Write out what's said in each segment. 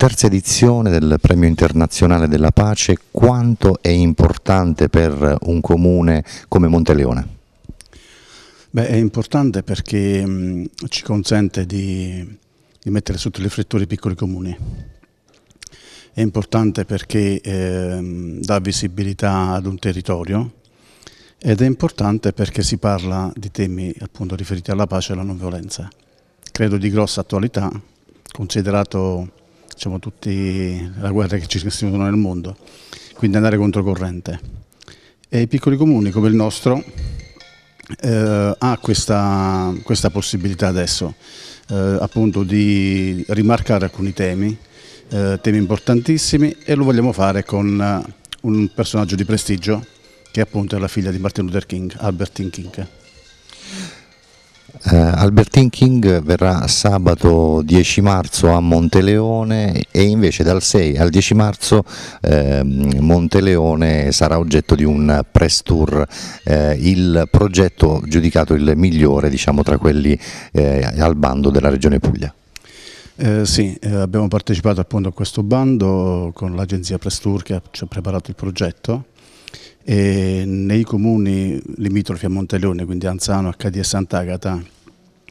terza edizione del Premio Internazionale della Pace, quanto è importante per un comune come Monteleone? Beh, è importante perché mh, mm, ci consente di, di, mettere sotto le fritture i piccoli comuni. È importante perché eh, dà visibilità ad un territorio ed è importante perché si parla di temi appunto riferiti alla pace e alla non violenza. Credo di grossa attualità, considerato diciamo, tutti, la guerra che ci sono nel mondo, quindi andare controcorrente. E i piccoli comuni come il nostro eh, ha questa, questa, possibilità adesso eh, appunto di rimarcare alcuni temi, eh, temi importantissimi e lo vogliamo fare con eh, un personaggio di prestigio che appunto è la figlia di Martin Luther King, Albertine King. Eh, Albertin King verrà sabato 10 marzo a Monteleone e invece dal 6 al 10 marzo eh, Monteleone sarà oggetto di un press tour, eh, il progetto giudicato il migliore diciamo, tra quelli eh, al bando della Regione Puglia. Eh, sì, eh, abbiamo partecipato appunto a questo bando con l'agenzia Press Tour che ci ha preparato il progetto e nei comuni limitrofi a Monteleone, quindi Anzano, Accadi e Sant'Agata,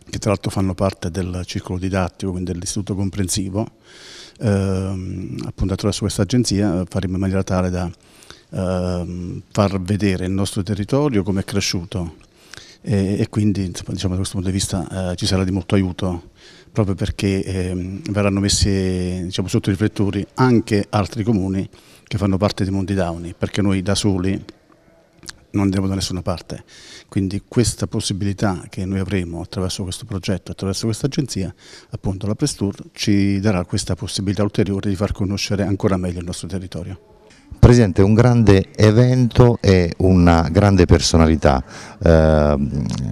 che tra l'altro fanno parte del circolo didattico, quindi dell'istituto comprensivo, ehm, appunto attraverso questa agenzia eh, faremo in maniera tale da ehm, far vedere il nostro territorio come è cresciuto e, e quindi insomma, diciamo, da questo punto di vista eh, ci sarà di molto aiuto proprio perché eh, verranno messi diciamo, sotto i riflettori anche altri comuni che fanno parte di Monti Downi perché noi da soli non andremo da nessuna parte. Quindi questa possibilità che noi avremo attraverso questo progetto, attraverso questa agenzia, appunto la Press ci darà questa possibilità ulteriore di far conoscere ancora meglio il nostro territorio. Presidente, un grande evento e una grande personalità, eh,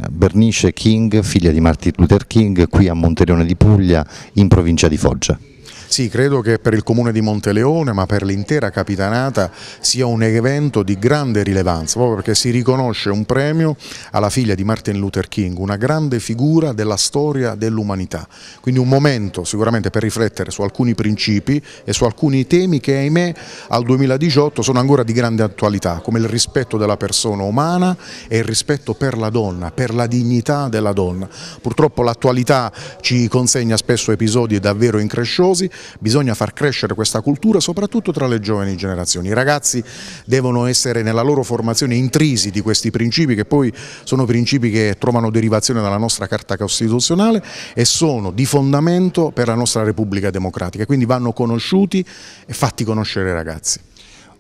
Bernice King, figlia di Martin Luther King, qui a Monterione di Puglia, in provincia di Foggia. Sì, credo che per il comune di Monteleone, ma per l'intera capitanata, sia un evento di grande rilevanza, proprio perché si riconosce un premio alla figlia di Martin Luther King, una grande figura della storia dell'umanità. Quindi un momento sicuramente per riflettere su alcuni principi e su alcuni temi che, ahimè, al 2018 sono ancora di grande attualità, come il rispetto della persona umana e il rispetto per la donna, per la dignità della donna. Purtroppo l'attualità ci consegna spesso episodi davvero incresciosi, bisogna far crescere questa cultura soprattutto tra le giovani generazioni. I ragazzi devono essere nella loro formazione intrisi di questi principi che poi sono principi che trovano derivazione dalla nostra Carta Costituzionale e sono di fondamento per la nostra Repubblica Democratica, quindi vanno conosciuti e fatti conoscere ai ragazzi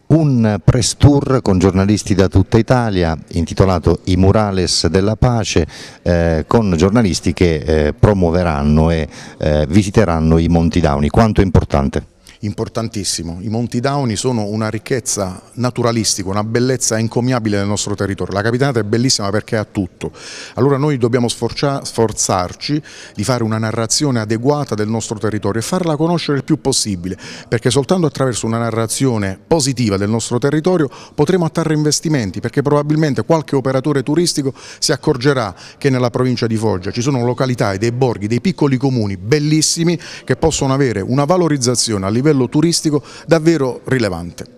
un press tour con giornalisti da tutta Italia intitolato I murales della pace eh, con giornalisti che eh, promuoveranno e eh, visiteranno i Monti Dauni. Quanto è importante? importantissimo. I Monti Dauni sono una ricchezza naturalistica, una bellezza encomiabile del nostro territorio. La Capitanata è bellissima perché ha tutto. Allora noi dobbiamo sforzarci di fare una narrazione adeguata del nostro territorio e farla conoscere il più possibile, perché soltanto attraverso una narrazione positiva del nostro territorio potremo attrarre investimenti, perché probabilmente qualche operatore turistico si accorgerà che nella provincia di Foggia ci sono località e dei borghi, dei piccoli comuni bellissimi che possono avere una valorizzazione a livello livello turistico davvero rilevante.